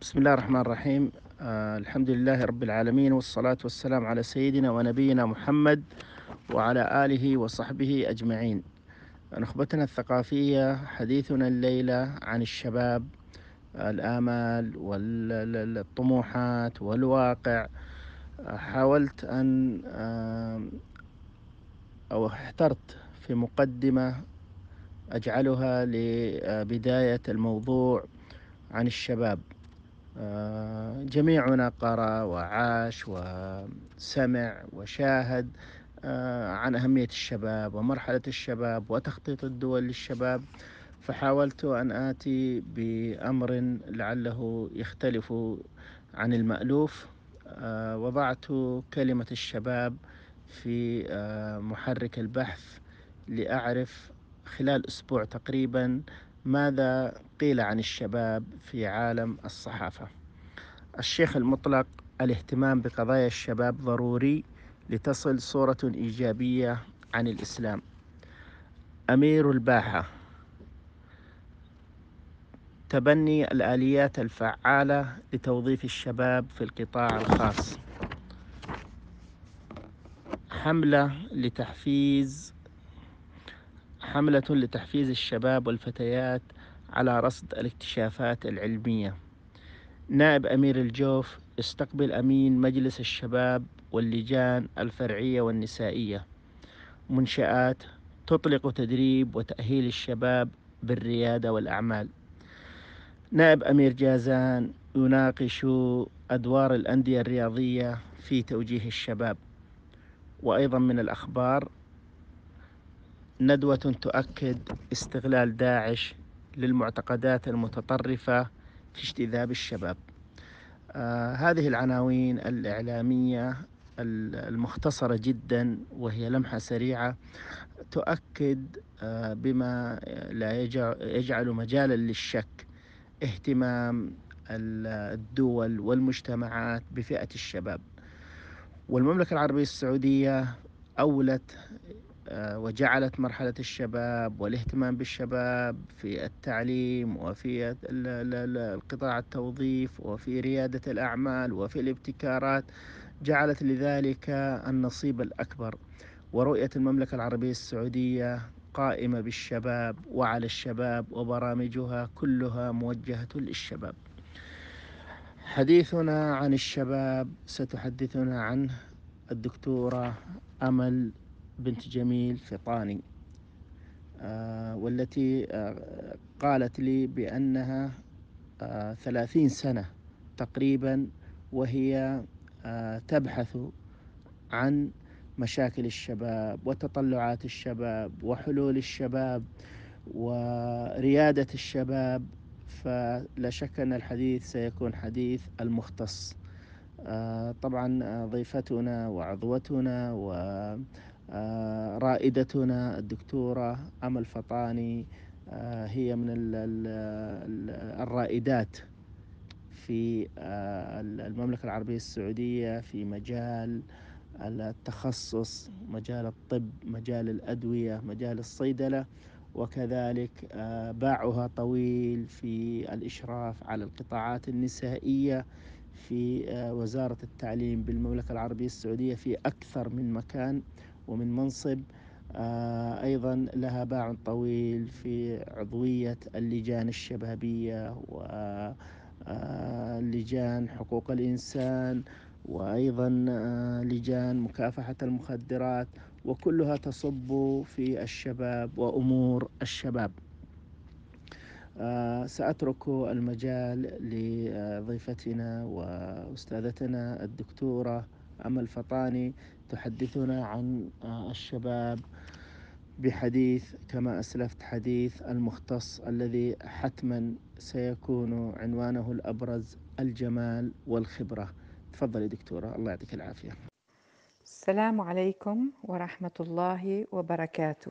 بسم الله الرحمن الرحيم آه الحمد لله رب العالمين والصلاة والسلام على سيدنا ونبينا محمد وعلى آله وصحبه أجمعين نخبتنا الثقافية حديثنا الليلة عن الشباب الآمال والطموحات والواقع حاولت أن آه، أو احترت في مقدمة أجعلها لبداية الموضوع عن الشباب آه، جميعنا قرأ وعاش وسمع وشاهد آه، عن أهمية الشباب ومرحلة الشباب وتخطيط الدول للشباب فحاولت أن آتي بأمر لعله يختلف عن المألوف آه، وضعت كلمة الشباب في محرك البحث لأعرف خلال أسبوع تقريبا ماذا قيل عن الشباب في عالم الصحافة الشيخ المطلق الاهتمام بقضايا الشباب ضروري لتصل صورة إيجابية عن الإسلام أمير الباحة تبني الآليات الفعالة لتوظيف الشباب في القطاع الخاص حملة لتحفيز حملة لتحفيز الشباب والفتيات على رصد الاكتشافات العلميه نائب أمير الجوف استقبل أمين مجلس الشباب واللجان الفرعية والنسائية منشآت تطلق تدريب وتأهيل الشباب بالريادة والأعمال نائب أمير جازان يناقش أدوار الأندية الرياضية في توجيه الشباب وأيضا من الأخبار ندوة تؤكد استغلال داعش للمعتقدات المتطرفة اجتذاب الشباب آه هذه العناوين الإعلامية المختصرة جدا وهي لمحة سريعة تؤكد آه بما لا يجعل مجالا للشك اهتمام الدول والمجتمعات بفئة الشباب والمملكة العربية السعودية أولت آه، وجعلت مرحلة الشباب والاهتمام بالشباب في التعليم وفي القطاع التوظيف وفي ريادة الأعمال وفي الابتكارات جعلت لذلك النصيب الأكبر ورؤية المملكة العربية السعودية قائمة بالشباب وعلى الشباب وبرامجها كلها موجهة للشباب حديثنا عن الشباب ستحدثنا عنه الدكتورة أمل بنت جميل فطاني آه، والتي آه، قالت لي بأنها آه، ثلاثين سنة تقريبا وهي تبحث عن مشاكل الشباب وتطلعات الشباب وحلول الشباب وريادة الشباب فلا شك أن الحديث سيكون حديث المختص طبعا ضيفتنا وعضوتنا و آه، رائدتنا الدكتورة أمل فطاني آه، هي من الرائدات في آه، المملكة العربية السعودية في مجال التخصص مجال الطب مجال الأدوية مجال الصيدلة وكذلك باعها طويل في الإشراف على القطاعات النسائية في وزارة التعليم بالمملكة العربية السعودية في أكثر من مكان ومن منصب آه، أيضا لها باع طويل في عضوية اللجان الشبابية ولجان آه، حقوق الإنسان وأيضا آه، لجان مكافحة المخدرات وكلها تصب في الشباب وأمور الشباب سأترك المجال لضيفتنا وأستاذتنا الدكتورة أمل فطاني تحدثنا عن آه، الشباب بحديث كما أسلفت حديث المختص الذي حتما سيكون عنوانه الأبرز الجمال والخبرة تفضلي دكتورة الله يعطيك العافية السلام عليكم ورحمة الله وبركاته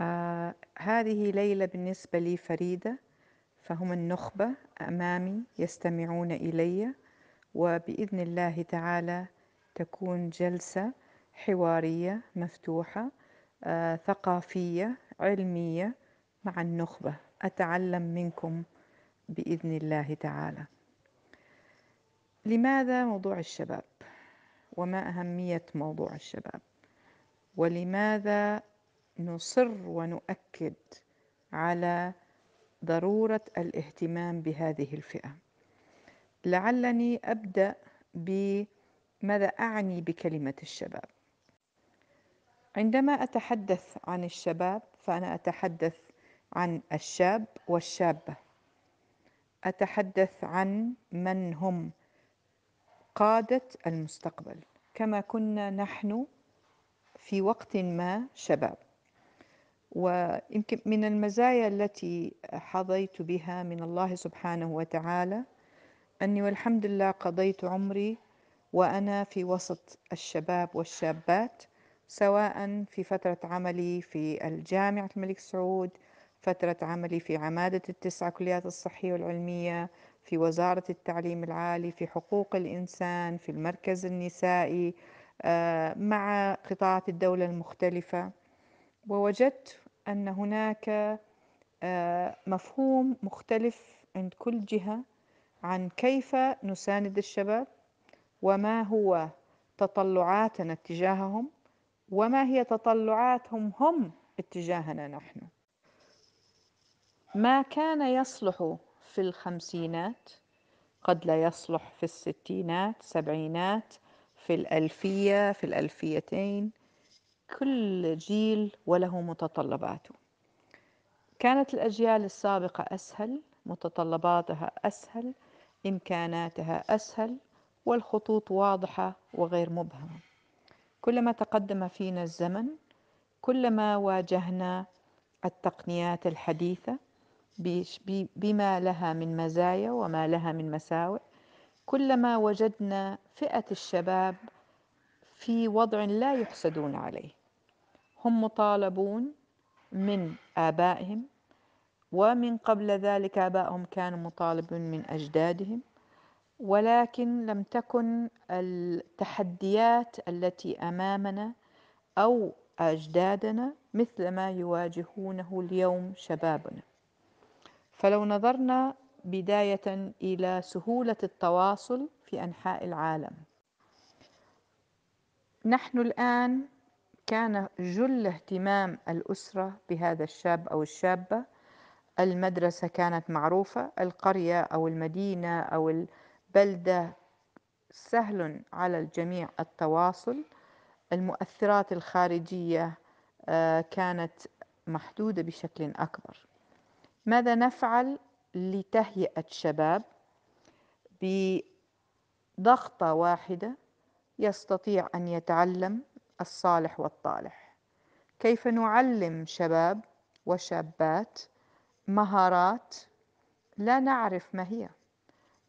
آه هذه ليلة بالنسبة لي فريدة فهم النخبة أمامي يستمعون إلي وبإذن الله تعالى تكون جلسة حوارية مفتوحة آه، ثقافية علمية مع النخبة أتعلم منكم بإذن الله تعالى لماذا موضوع الشباب وما أهمية موضوع الشباب ولماذا نصر ونؤكد على ضروره الاهتمام بهذه الفئه لعلني ابدا ب ماذا اعني بكلمه الشباب عندما اتحدث عن الشباب فانا اتحدث عن الشاب والشابه اتحدث عن من هم قاده المستقبل كما كنا نحن في وقت ما شباب ويمكن من المزايا التي حظيت بها من الله سبحانه وتعالى اني والحمد لله قضيت عمري وأنا في وسط الشباب والشابات سواء في فترة عملي في الجامعة الملك سعود فترة عملي في عمادة التسعة كليات الصحية والعلمية في وزارة التعليم العالي في حقوق الإنسان في المركز النسائي آه، مع قطاعات الدولة المختلفة ووجدت أن هناك آه، مفهوم مختلف عند كل جهة عن كيف نساند الشباب وما هو تطلعاتنا اتجاههم وما هي تطلعاتهم هم اتجاهنا نحن ما كان يصلح في الخمسينات قد لا يصلح في الستينات سبعينات في الألفية في الألفيتين كل جيل وله متطلباته كانت الأجيال السابقة أسهل متطلباتها أسهل إمكاناتها أسهل والخطوط واضحة وغير مبهمة كلما تقدم فينا الزمن كلما واجهنا التقنيات الحديثة بما لها من مزايا وما لها من مساوئ كلما وجدنا فئة الشباب في وضع لا يحسدون عليه هم مطالبون من آبائهم ومن قبل ذلك آبائهم كانوا مطالبون من أجدادهم ولكن لم تكن التحديات التي امامنا او اجدادنا مثل ما يواجهونه اليوم شبابنا فلو نظرنا بدايه الى سهوله التواصل في انحاء العالم نحن الان كان جل اهتمام الاسره بهذا الشاب او الشابه المدرسه كانت معروفه القريه او المدينه او بلدة سهل على الجميع التواصل المؤثرات الخارجية آه، كانت محدودة بشكل أكبر ماذا نفعل لتهيئة شباب بضغطة واحدة يستطيع أن يتعلم الصالح والطالح كيف نعلم شباب وشابات مهارات لا نعرف ما هي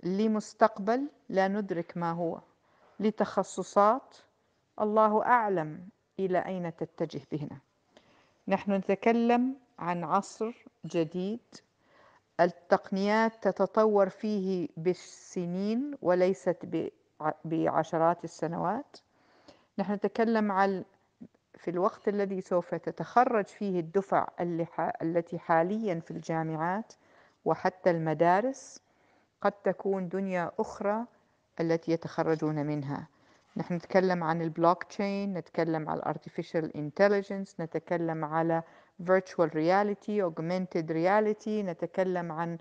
لمستقبل لا ندرك ما هو لتخصصات الله اعلم الى اين تتجه بهنا نحن نتكلم عن عصر جديد التقنيات تتطور فيه بالسنين وليست بعشرات السنوات نحن نتكلم عن في الوقت الذي سوف تتخرج فيه الدفع التي حاليا في الجامعات وحتى المدارس قد تكون دنيا أخرى التي يتخرجون منها نحن نتكلم عن البلوك تشين نتكلم على الارتفيشال انتليجنس نتكلم على فيرتشوال رياليتي اوجمنتد رياليتي نتكلم عن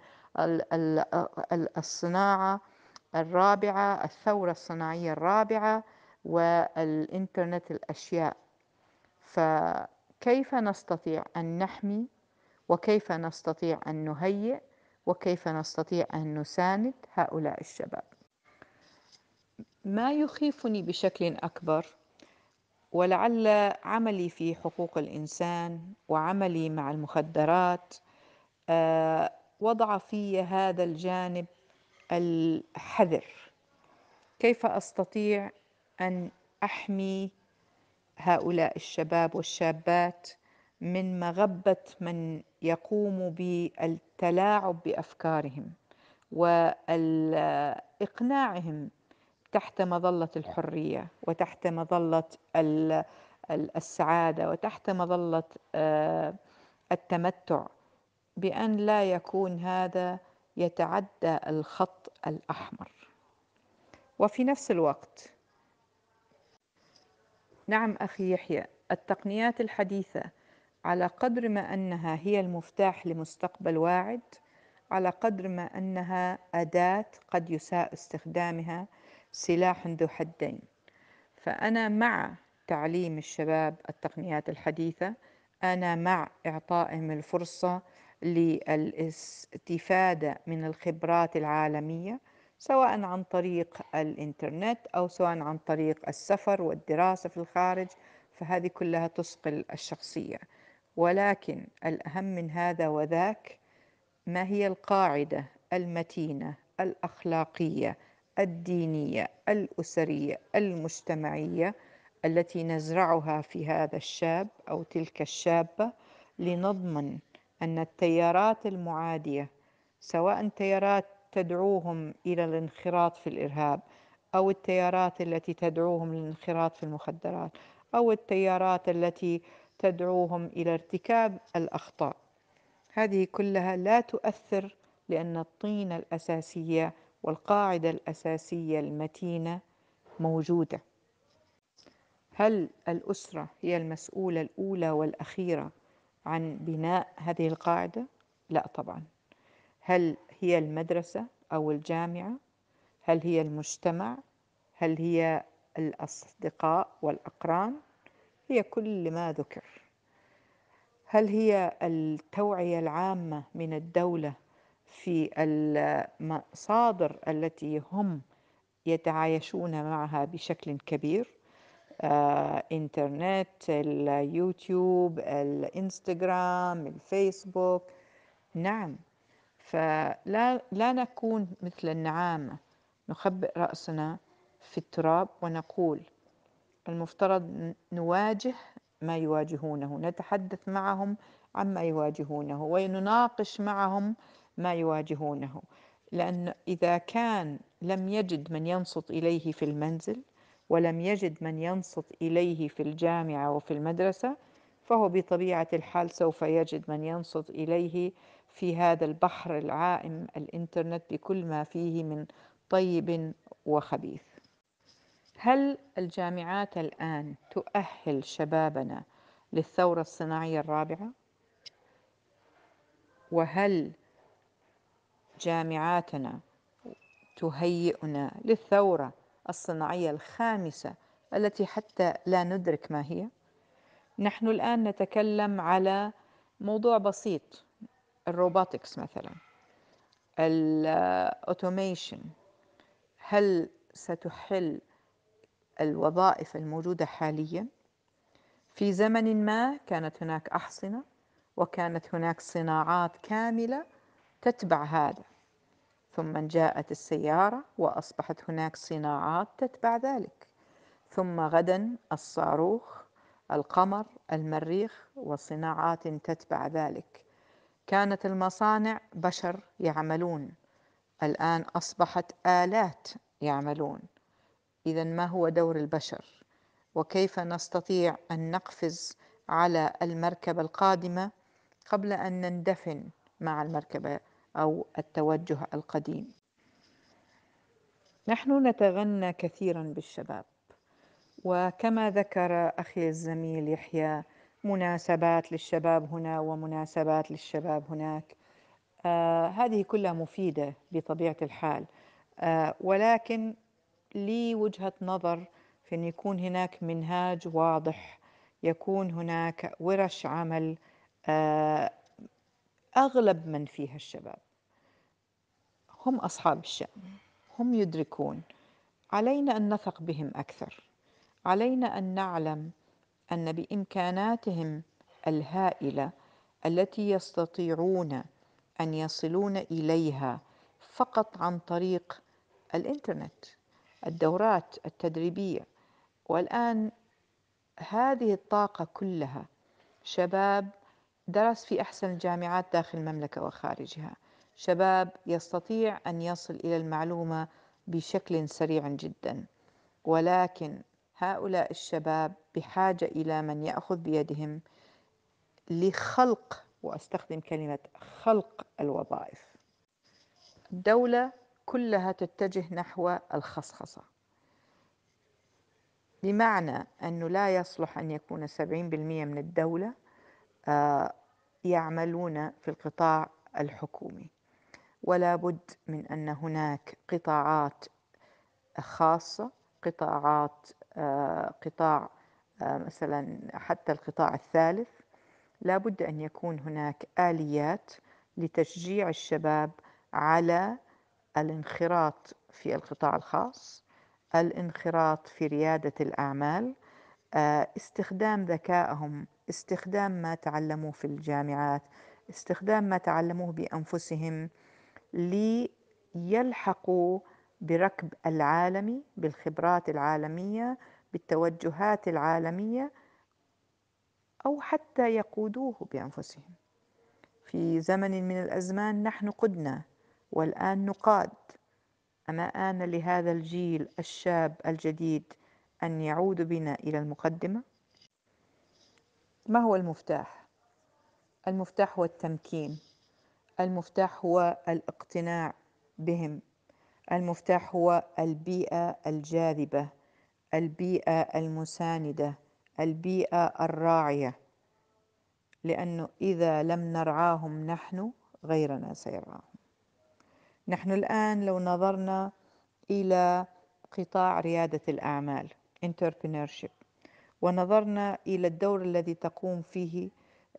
الصناعة الرابعة الثورة الصناعية الرابعة والإنترنت الأشياء فكيف نستطيع أن نحمي وكيف نستطيع أن نهيئ وكيف نستطيع أن نساند هؤلاء الشباب ما يخيفني بشكل أكبر ولعل عملي في حقوق الإنسان وعملي مع المخدرات آه، وضع في هذا الجانب الحذر كيف أستطيع أن أحمي هؤلاء الشباب والشابات من مغبة من يقوم بالتلاعب بافكارهم واقناعهم تحت مظله الحريه وتحت مظله السعاده وتحت مظله آه، التمتع بان لا يكون هذا يتعدى الخط الاحمر وفي نفس الوقت نعم اخي يحيى التقنيات الحديثه على قدر ما انها هي المفتاح لمستقبل واعد على قدر ما انها اداه قد يساء استخدامها سلاح ذو حدين فانا مع تعليم الشباب التقنيات الحديثه انا مع اعطائهم الفرصه للاستفاده من الخبرات العالميه سواء عن طريق الانترنت او سواء عن طريق السفر والدراسه في الخارج فهذه كلها تصقل الشخصيه ولكن الأهم من هذا وذاك ما هي القاعدة المتينة الأخلاقية الدينية الأسرية المجتمعية التي نزرعها في هذا الشاب أو تلك الشابة لنضمن أن التيارات المعادية سواء تيارات تدعوهم إلى الانخراط في الإرهاب أو التيارات التي تدعوهم للانخراط في المخدرات أو التيارات التي تدعوهم الى ارتكاب الاخطاء هذه كلها لا تؤثر لان الطينه الاساسيه والقاعده الاساسيه المتينه موجوده هل الاسره هي المسؤوله الاولى والاخيره عن بناء هذه القاعده لا طبعا هل هي المدرسه او الجامعه هل هي المجتمع هل هي الاصدقاء والاقران هي كل ما ذكر هل هي التوعية العامة من الدولة في المصادر التي هم يتعايشون معها بشكل كبير آه، انترنت اليوتيوب الانستغرام الفيسبوك نعم فلا لا نكون مثل النعامة نخبئ رأسنا في التراب ونقول المفترض نواجه ما يواجهونه نتحدث معهم عما يواجهونه ونناقش معهم ما يواجهونه لأن إذا كان لم يجد من ينصت إليه في المنزل ولم يجد من ينصت إليه في الجامعة وفي المدرسة فهو بطبيعة الحال سوف يجد من ينصت إليه في هذا البحر العائم الإنترنت بكل ما فيه من طيب وخبيث هل الجامعات الآن تؤهل شبابنا للثورة الصناعية الرابعة؟ وهل جامعاتنا تهيئنا للثورة الصناعية الخامسة التي حتى لا ندرك ما هي؟ نحن الآن نتكلم على موضوع بسيط الروبوتكس مثلا الأوتوميشن هل ستحل الوظائف الموجودة حاليا في زمن ما كانت هناك أحصنة وكانت هناك صناعات كاملة تتبع هذا ثم جاءت السيارة وأصبحت هناك صناعات تتبع ذلك ثم غدا الصاروخ القمر المريخ وصناعات تتبع ذلك كانت المصانع بشر يعملون الآن أصبحت آلات يعملون اذا ما هو دور البشر وكيف نستطيع ان نقفز على المركبه القادمه قبل ان نندفن مع المركبه او التوجه القديم نحن نتغنى كثيرا بالشباب وكما ذكر اخي الزميل يحيى مناسبات للشباب هنا ومناسبات للشباب هناك آه هذه كلها مفيده بطبيعه الحال آه ولكن لي وجهة نظر في أن يكون هناك منهاج واضح يكون هناك ورش عمل آه، أغلب من فيها الشباب هم أصحاب الشأن هم يدركون علينا أن نثق بهم أكثر علينا أن نعلم أن بإمكاناتهم الهائلة التي يستطيعون أن يصلون إليها فقط عن طريق الإنترنت الدورات التدريبية والآن هذه الطاقة كلها شباب درس في أحسن الجامعات داخل المملكة وخارجها شباب يستطيع أن يصل إلى المعلومة بشكل سريع جدا ولكن هؤلاء الشباب بحاجة إلى من يأخذ بيدهم لخلق وأستخدم كلمة خلق الوظائف الدولة كلها تتجه نحو الخصخصة بمعنى أنه لا يصلح أن يكون 70% من الدولة آه، يعملون في القطاع الحكومي ولا بد من أن هناك قطاعات خاصة قطاعات آه، قطاع آه، مثلا حتى القطاع الثالث لا بد أن يكون هناك آليات لتشجيع الشباب على الانخراط في القطاع الخاص الانخراط في ريادة الأعمال آه، استخدام ذكائهم استخدام ما تعلموه في الجامعات استخدام ما تعلموه بأنفسهم ليلحقوا بركب العالمي بالخبرات العالمية بالتوجهات العالمية أو حتى يقودوه بأنفسهم في زمن من الأزمان نحن قدنا والآن نقاد أما آن لهذا الجيل الشاب الجديد أن يعود بنا إلى المقدمة؟ ما هو المفتاح؟ المفتاح هو التمكين المفتاح هو الاقتناع بهم المفتاح هو البيئة الجاذبة البيئة المساندة البيئة الراعية لأنه إذا لم نرعاهم نحن غيرنا سيرعاهم نحن الآن لو نظرنا إلى قطاع ريادة الأعمال entrepreneurship ونظرنا إلى الدور الذي تقوم فيه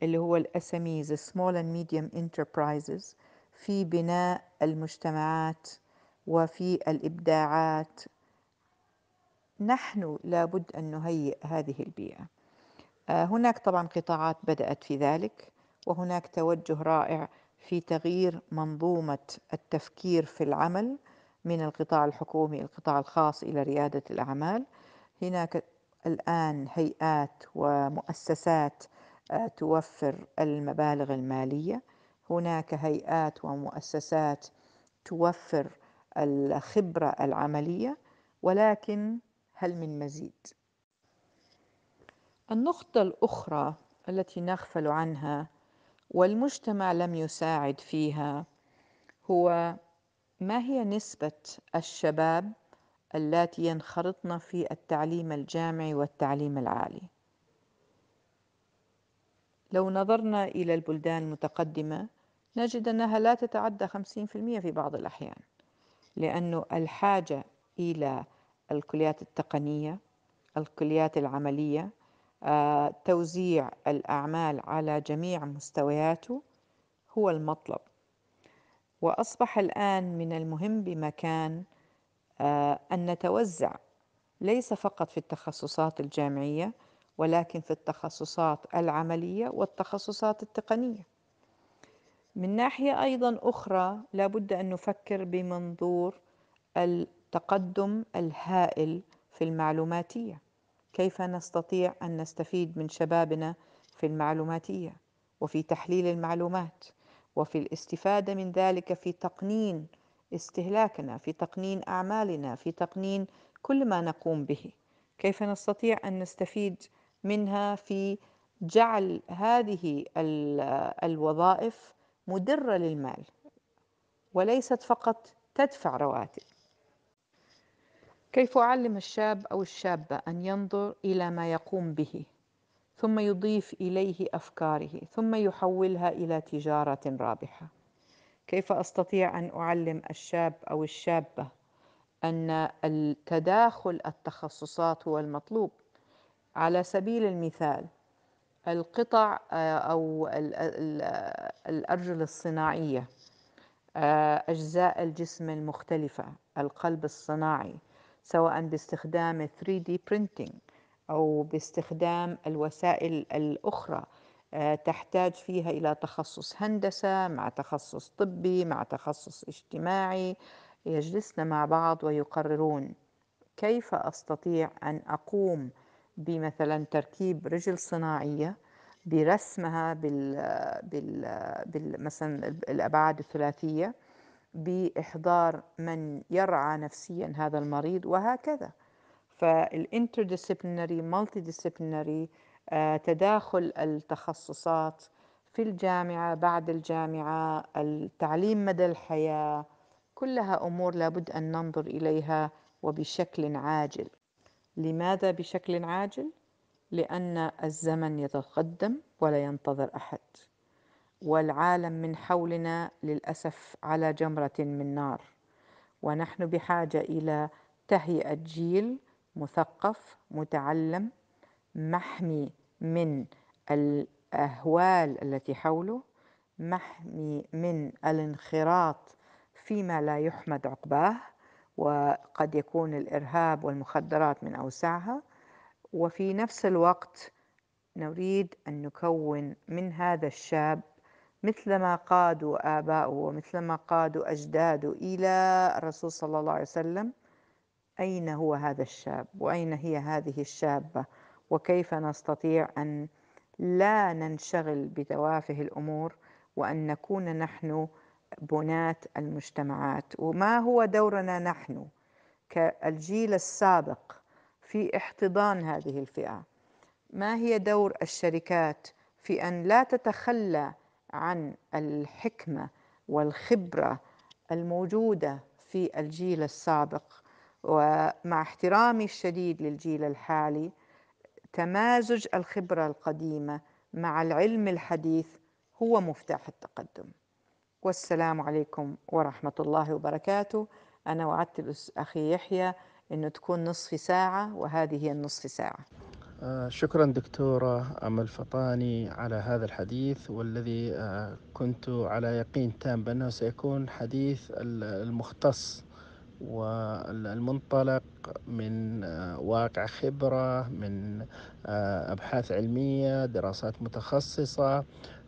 اللي هو الأسميز Small and Medium Enterprises في بناء المجتمعات وفي الإبداعات نحن لابد أن نهيئ هذه البيئة آه، هناك طبعا قطاعات بدأت في ذلك وهناك توجه رائع في تغيير منظومه التفكير في العمل من القطاع الحكومي إلى القطاع الخاص الى رياده الاعمال هناك الان هيئات ومؤسسات آه، توفر المبالغ الماليه هناك هيئات ومؤسسات توفر الخبره العمليه ولكن هل من مزيد النقطه الاخرى التي نغفل عنها والمجتمع لم يساعد فيها هو ما هي نسبة الشباب اللاتي ينخرطن في التعليم الجامعي والتعليم العالي لو نظرنا إلى البلدان المتقدمة نجد أنها لا تتعدى 50% في بعض الأحيان لأن الحاجة إلى الكليات التقنية الكليات العملية آه، توزيع الأعمال على جميع مستوياته هو المطلب وأصبح الآن من المهم بمكان آه، أن نتوزع ليس فقط في التخصصات الجامعية ولكن في التخصصات العملية والتخصصات التقنية من ناحية أيضا أخرى لابد أن نفكر بمنظور التقدم الهائل في المعلوماتيه كيف نستطيع ان نستفيد من شبابنا في المعلوماتيه وفي تحليل المعلومات وفي الاستفاده من ذلك في تقنين استهلاكنا في تقنين اعمالنا في تقنين كل ما نقوم به كيف نستطيع ان نستفيد منها في جعل هذه الوظائف مدره للمال وليست فقط تدفع رواتب كيف أعلم الشاب أو الشابة أن ينظر إلى ما يقوم به ثم يضيف إليه أفكاره ثم يحولها إلى تجارة رابحة كيف أستطيع أن أعلم الشاب أو الشابة أن التداخل التخصصات هو المطلوب على سبيل المثال القطع آه، أو الأرجل الصناعية آه، أجزاء الجسم المختلفة القلب الصناعي سواء باستخدام 3D printing أو باستخدام الوسائل الأخرى آه، تحتاج فيها إلى تخصص هندسة مع تخصص طبي مع تخصص اجتماعي يجلسن مع بعض ويقررون كيف أستطيع أن أقوم بمثلا تركيب رجل صناعية برسمها بال, بال... بال... مثلا الأبعاد الثلاثية باحضار من يرعى نفسيا هذا المريض وهكذا فالانترديسيبلينري مالتي ديسيبلينري تداخل التخصصات في الجامعه بعد الجامعه التعليم مدى الحياه كلها امور لابد ان ننظر اليها وبشكل عاجل لماذا بشكل عاجل لان الزمن يتقدم ولا ينتظر احد والعالم من حولنا للاسف على جمره من نار ونحن بحاجه الى تهيئه جيل مثقف متعلم محمي من الاهوال التي حوله محمي من الانخراط فيما لا يحمد عقباه وقد يكون الارهاب والمخدرات من اوسعها وفي نفس الوقت نريد ان نكون من هذا الشاب مثلما قادوا آباؤه ومثلما قادوا أجداده إلى الرسول صلى الله عليه وسلم أين هو هذا الشاب وأين هي هذه الشابة وكيف نستطيع أن لا ننشغل بتوافه الأمور وأن نكون نحن بناة المجتمعات وما هو دورنا نحن كالجيل السابق في احتضان هذه الفئة ما هي دور الشركات في أن لا تتخلى عن الحكمه والخبره الموجوده في الجيل السابق ومع احترامي الشديد للجيل الحالي تمازج الخبره القديمه مع العلم الحديث هو مفتاح التقدم والسلام عليكم ورحمه الله وبركاته انا وعدت أخي يحيى انه تكون نصف ساعه وهذه هي النصف ساعه آه، شكرا دكتورة أمل فطاني على هذا الحديث والذي آه، كنت على يقين تام بأنه سيكون حديث المختص والمنطلق من آه، واقع خبرة من أبحاث علمية دراسات متخصصة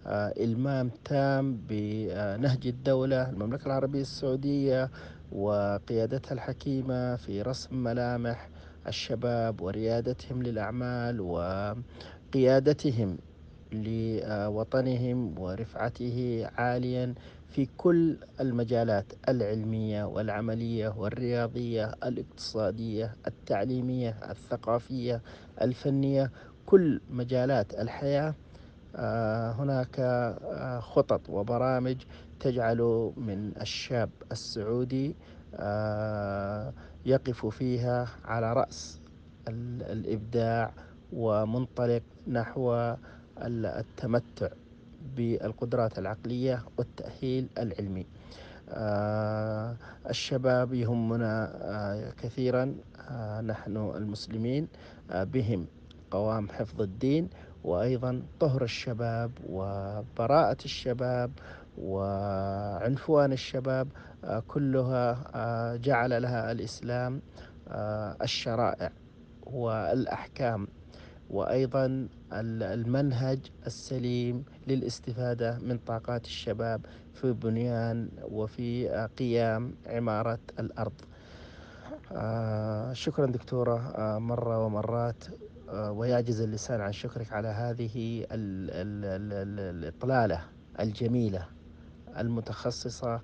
إلمام تام بنهج الدولة المملكة العربية السعودية وقيادتها الحكيمة في رسم ملامح الشباب وريادتهم للأعمال وقيادتهم لوطنهم ورفعته عاليا في كل المجالات العلمية والعملية والرياضية الاقتصادية التعليمية الثقافية الفنية كل مجالات الحياة آه، هناك آه، خطط وبرامج تجعل من الشاب السعودي آه، يقف فيها على رأس الإبداع ومنطلق نحو التمتع بالقدرات العقلية والتأهيل العلمي آه الشباب يهمنا آه كثيرا آه نحن المسلمين آه، بهم قوام حفظ الدين وأيضا طهر الشباب وبراءة الشباب وعنفوان الشباب كلها آه، جعل لها الإسلام آه، الشرائع والأحكام وأيضا المنهج السليم للاستفادة من طاقات الشباب في بنيان وفي آه، قيام عمارة الأرض شكرا دكتورة مرة ومرات ويعجز اللسان عن شكرك على هذه الإطلالة الجميلة المتخصصة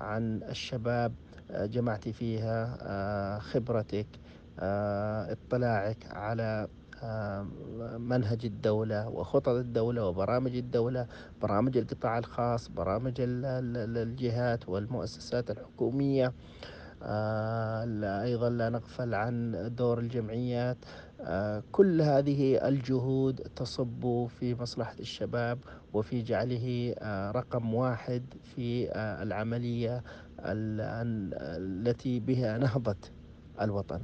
عن الشباب آه، جمعت فيها آه، خبرتك آه، اطلاعك على منهج الدولة وخطط الدولة وبرامج الدولة برامج القطاع الخاص برامج الجهات والمؤسسات الحكومية أيضا لا نغفل عن دور الجمعيات آه، كل هذه الجهود تصب في مصلحة الشباب وفي جعله آه، رقم واحد في آه، العملية التي بها نهضت الوطن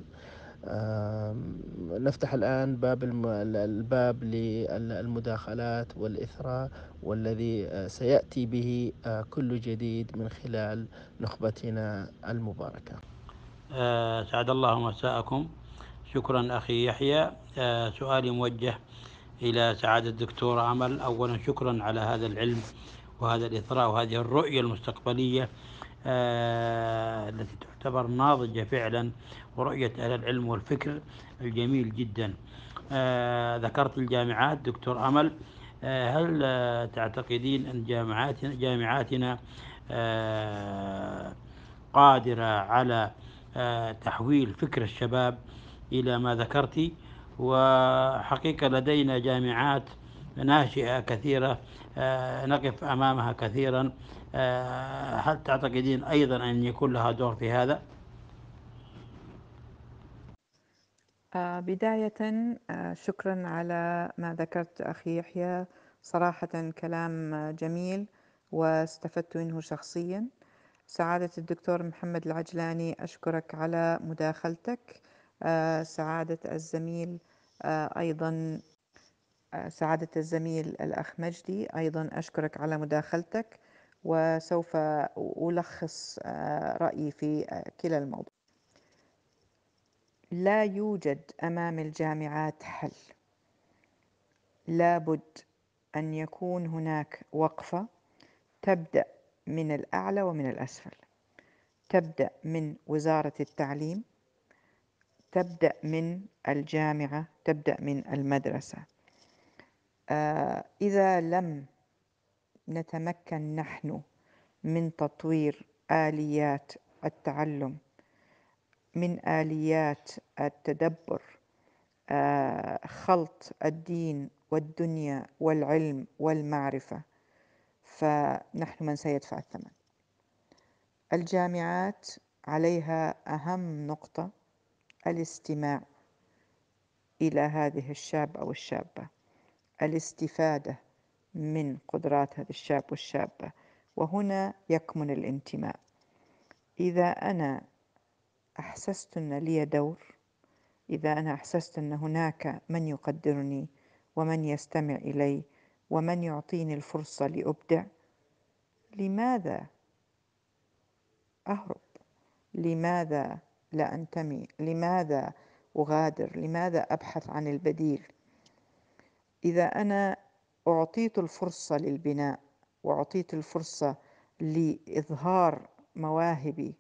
نفتح الآن باب الباب للمداخلات والإثراء والذي سيأتي به كل جديد من خلال نخبتنا المباركة سعد الله مساءكم شكرا أخي يحيى آه، سؤالي موجه إلى سعادة الدكتور أمل أولا شكرا على هذا العلم وهذا الإثراء وهذه الرؤية المستقبلية آه، التي تعتبر ناضجة فعلا ورؤية أهل العلم والفكر الجميل جدا آه، ذكرت الجامعات دكتور أمل هل تعتقدين أن جامعاتنا, جامعاتنا قادرة على تحويل فكر الشباب إلى ما ذكرت وحقيقة لدينا جامعات ناشئة كثيرة آه، نقف أمامها كثيرا آه، هل تعتقدين أيضا أن يكون لها دور في هذا؟ آه، بداية شكرا على ما ذكرت أخي يحيى صراحة كلام جميل واستفدت منه شخصيا سعادة الدكتور محمد العجلاني أشكرك على مداخلتك آه، سعادة الزميل آه، أيضا آه، سعادة الزميل الأخ مجدي أيضا أشكرك على مداخلتك وسوف ألخص رأيي في كلا الموضوع لا يوجد أمام الجامعات حل لابد أن يكون هناك وقفة تبدأ من الأعلى ومن الأسفل تبدأ من وزارة التعليم تبدأ من الجامعة تبدأ من المدرسة آه، إذا لم نتمكن نحن من تطوير آليات التعلم من آليات التدبر آه، خلط الدين والدنيا والعلم والمعرفة فنحن من سيدفع الثمن الجامعات عليها أهم نقطة الاستماع إلى هذه الشاب أو الشابة الاستفادة من قدرات هذا الشاب والشابة وهنا يكمن الانتماء إذا أنا أحسست أن لي دور إذا أنا أحسست أن هناك من يقدرني ومن يستمع إلي ومن يعطيني الفرصة لأبدع لماذا أهرب؟ لماذا لا أنتمي لماذا أغادر لماذا أبحث عن البديل إذا أنا أعطيت الفرصة للبناء وأعطيت الفرصة لإظهار مواهبي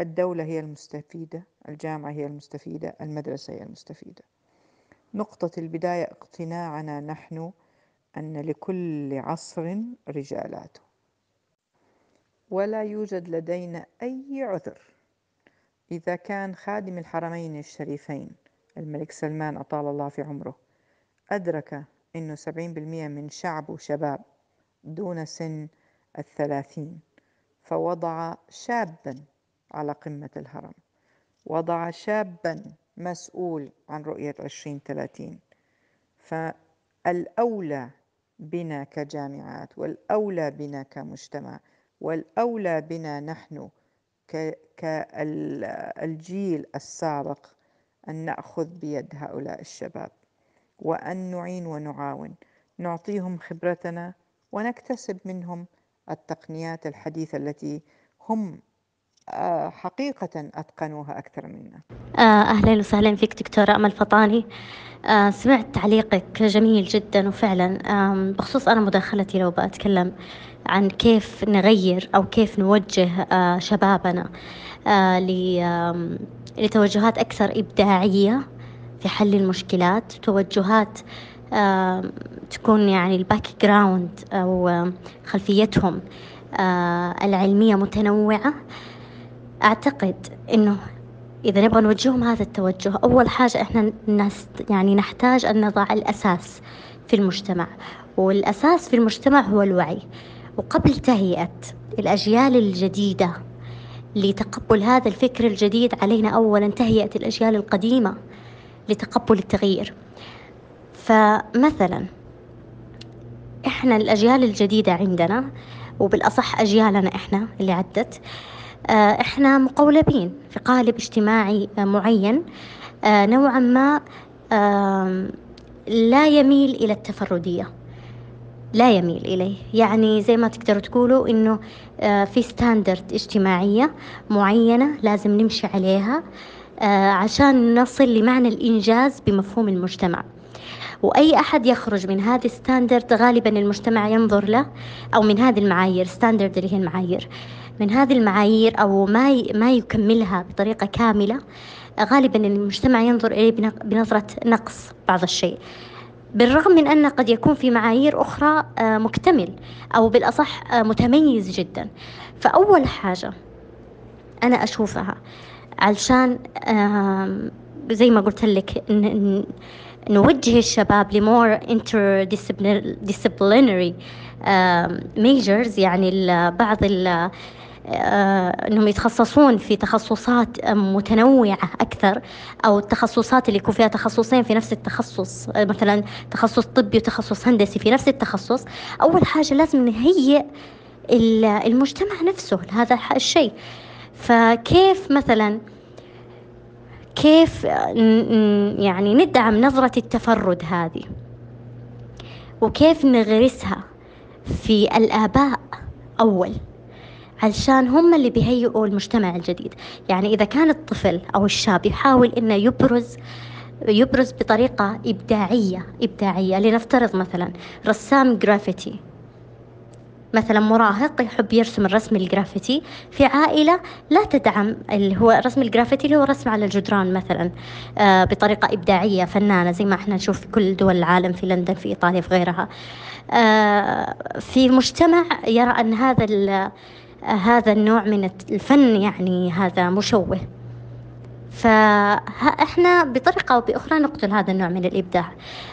الدولة هي المستفيدة الجامعة هي المستفيدة المدرسة هي المستفيدة نقطة البداية اقتناعنا نحن أن لكل عصر رجالاته ولا يوجد لدينا أي عذر إذا كان خادم الحرمين الشريفين الملك سلمان أطال الله في عمره أدرك أنه سبعين بالمئة من شعبه شباب دون سن الثلاثين فوضع شابا على قمة الهرم وضع شابا مسؤول عن رؤية عشرين ثلاثين فالأولى بنا كجامعات والأولى بنا كمجتمع والأولى بنا نحن كالجيل السابق أن نأخذ بيد هؤلاء الشباب وأن نعين ونعاون نعطيهم خبرتنا ونكتسب منهم التقنيات الحديثة التي هم آه، حقيقة أتقنوها أكثر منا آه، أهلا وسهلا فيك دكتورة أمل فطاني آه، سمعت تعليقك جميل جدا وفعلا بخصوص أنا مداخلتي لو بأتكلم عن كيف نغير أو كيف نوجه آه، شبابنا آه، لتوجهات أكثر إبداعية في حل المشكلات توجهات تكون يعني الباك جراوند أو خلفيتهم آه، العلمية متنوعة أعتقد أنه إذا نبغى نوجههم هذا التوجه أول حاجة إحنا يعني نحتاج أن نضع الأساس في المجتمع والأساس في المجتمع هو الوعي وقبل تهيئة الأجيال الجديدة لتقبل هذا الفكر الجديد علينا أولا تهيئة الأجيال القديمة لتقبل التغيير فمثلا إحنا الأجيال الجديدة عندنا وبالأصح أجيالنا إحنا اللي عدت آه، إحنا مقولبين في قالب اجتماعي آه، معين آه، نوعا ما لا يميل إلى التفردية لا يميل إليه يعني زي ما تقدروا تقولوا إنه آه، في ستاندرد اجتماعية معينة لازم نمشي عليها آه، عشان نصل لمعنى الإنجاز بمفهوم المجتمع وأي أحد يخرج من هذه الستاندرد غالبا المجتمع ينظر له أو من هذه المعايير ستاندرد اللي هي المعايير من هذه المعايير أو ما ما يكملها بطريقة كاملة غالبا المجتمع ينظر إليه بنظرة نقص بعض الشيء بالرغم من أن قد يكون في معايير أخرى آه، مكتمل أو بالأصح آه، متميز جدا فأول حاجة أنا أشوفها علشان زي ما قلت لك نوجه الشباب لمور انتر ديسيبلينري ميجرز يعني بعض آه، أنهم يتخصصون في تخصصات متنوعة أكثر أو التخصصات اللي يكون فيها تخصصين في نفس التخصص آه، مثلا تخصص طبي وتخصص هندسي في نفس التخصص أول حاجة لازم نهيئ المجتمع نفسه لهذا الشيء فكيف مثلا كيف آه، يعني ندعم نظرة التفرد هذه وكيف نغرسها في الآباء أول علشان هم اللي بيهيئوا المجتمع الجديد يعني إذا كان الطفل أو الشاب يحاول أنه يبرز يبرز بطريقة إبداعية إبداعية لنفترض مثلا رسام جرافيتي مثلا مراهق يحب يرسم الرسم الجرافيتي في عائلة لا تدعم اللي هو رسم الجرافيتي اللي هو رسم على الجدران مثلا آه، بطريقة إبداعية فنانة زي ما احنا نشوف في كل دول العالم في لندن في إيطاليا في غيرها آه، في مجتمع يرى أن هذا هذا النوع من الفن يعني هذا مشوه فاحنا بطريقة أو بأخرى نقتل هذا النوع من الإبداع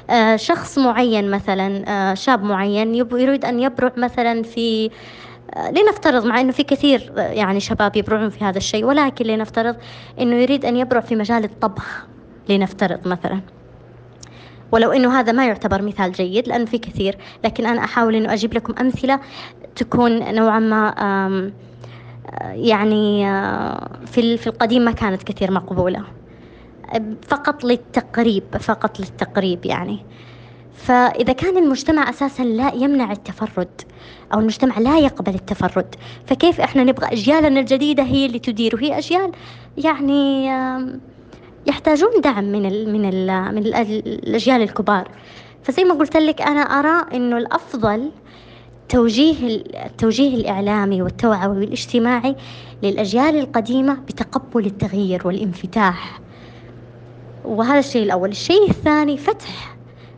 آه، شخص معين مثلا آه، شاب معين يريد أن يبرع مثلا في آه، لنفترض مع أنه في كثير يعني شباب يبرعون في هذا الشيء ولكن لنفترض أنه يريد أن يبرع في مجال الطبخ لنفترض مثلا ولو أنه هذا ما يعتبر مثال جيد لأنه في كثير لكن أنا أحاول أنه أجيب لكم أمثلة تكون نوعا ما يعني في في القديم ما كانت كثير مقبولة فقط للتقريب فقط للتقريب يعني فإذا كان المجتمع أساسا لا يمنع التفرد أو المجتمع لا يقبل التفرد فكيف إحنا نبغى أجيالنا الجديدة هي اللي تدير وهي أجيال يعني يحتاجون دعم من ال من ال من الاجيال الكبار فزي ما قلت لك انا ارى انه الافضل توجيه التوجيه الاعلامي والتوعوي والاجتماعي للاجيال القديمه بتقبل التغيير والانفتاح وهذا الشيء الاول الشيء الثاني فتح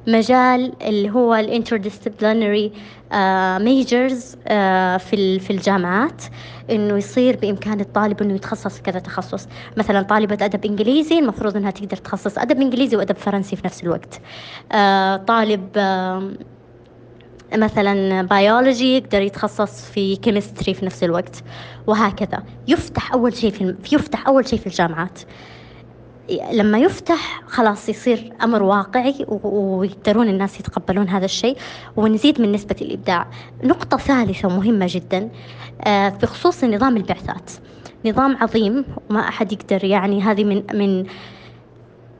مجال اللي هو الانترديسبلينري ميجرز آه، آه، في في الجامعات انه يصير بامكان الطالب انه يتخصص في كذا تخصص مثلا طالبه ادب انجليزي المفروض انها تقدر تخصص ادب انجليزي وادب فرنسي في نفس الوقت آه، طالب مثلا بيولوجي يقدر يتخصص في كيمستري في نفس الوقت وهكذا يفتح اول شيء في يفتح اول شيء في الجامعات لما يفتح خلاص يصير أمر واقعي ويقدرون الناس يتقبلون هذا الشيء ونزيد من نسبة الإبداع نقطة ثالثة مهمة جدا آه، بخصوص نظام البعثات نظام عظيم وما أحد يقدر يعني هذه من من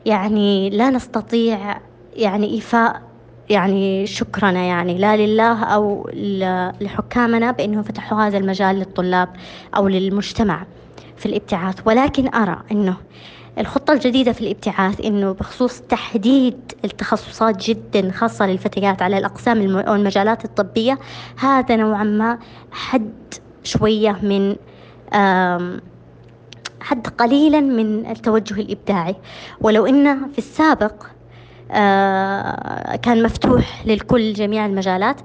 يعني لا نستطيع يعني إيفاء يعني شكرنا يعني لا لله أو لحكامنا بأنهم فتحوا هذا المجال للطلاب أو للمجتمع في الابتعاث ولكن أرى أنه الخطة الجديدة في الابتعاث إنه بخصوص تحديد التخصصات جدا خاصة للفتيات على الأقسام أو المجالات الطبية هذا نوعا ما حد شوية من حد قليلا من التوجه الإبداعي ولو إن في السابق آه، كان مفتوح للكل جميع المجالات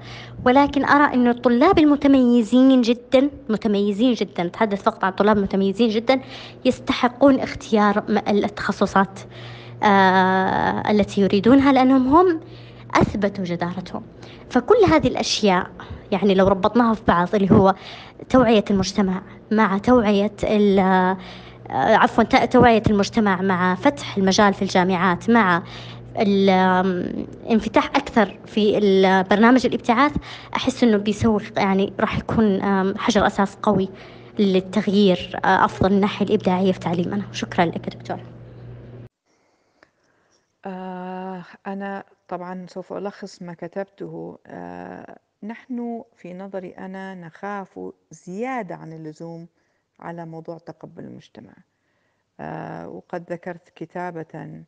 ولكن أرى أن الطلاب المتميزين جدا متميزين جدا أتحدث فقط عن طلاب متميزين جدا يستحقون اختيار التخصصات آه، التي يريدونها لأنهم هم أثبتوا جدارتهم فكل هذه الأشياء يعني لو ربطناها في بعض اللي هو توعية المجتمع مع توعية آه، عفوا توعية المجتمع مع فتح المجال في الجامعات مع الانفتاح أكثر في برنامج الابتعاث أحس إنه بيسوي يعني راح يكون حجر أساس قوي للتغيير آه، أفضل من الناحية الإبداعية في تعليمنا شكرا لك دكتور آه أنا طبعا سوف ألخص ما كتبته آه نحن في نظري أنا نخاف زيادة عن اللزوم على موضوع تقبل المجتمع آه وقد ذكرت كتابة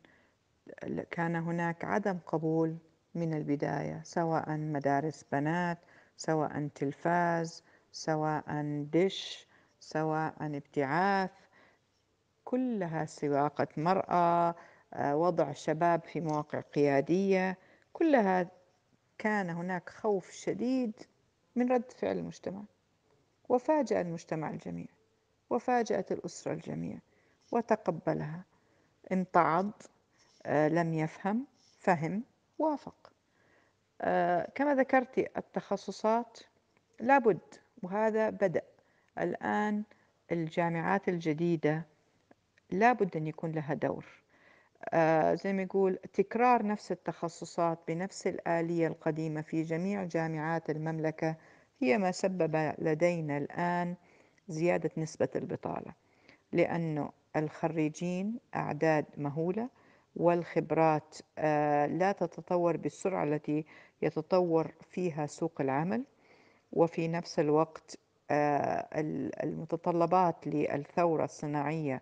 كان هناك عدم قبول من البداية سواء مدارس بنات سواء تلفاز سواء دش سواء ابتعاث كلها سواقة مرأة آه، وضع شباب في مواقع قيادية كلها كان هناك خوف شديد من رد فعل المجتمع وفاجأ المجتمع الجميع وفاجأت الأسرة الجميع وتقبلها امتعض آه، لم يفهم فهم وافق آه، كما ذكرت التخصصات لابد وهذا بدأ الآن الجامعات الجديدة لابد أن يكون لها دور آه، زي ما يقول تكرار نفس التخصصات بنفس الآلية القديمة في جميع جامعات المملكة هي ما سبب لدينا الآن زيادة نسبة البطالة لأنه الخريجين أعداد مهولة والخبرات آه، لا تتطور بالسرعة التي يتطور فيها سوق العمل وفي نفس الوقت آه، المتطلبات للثورة الصناعية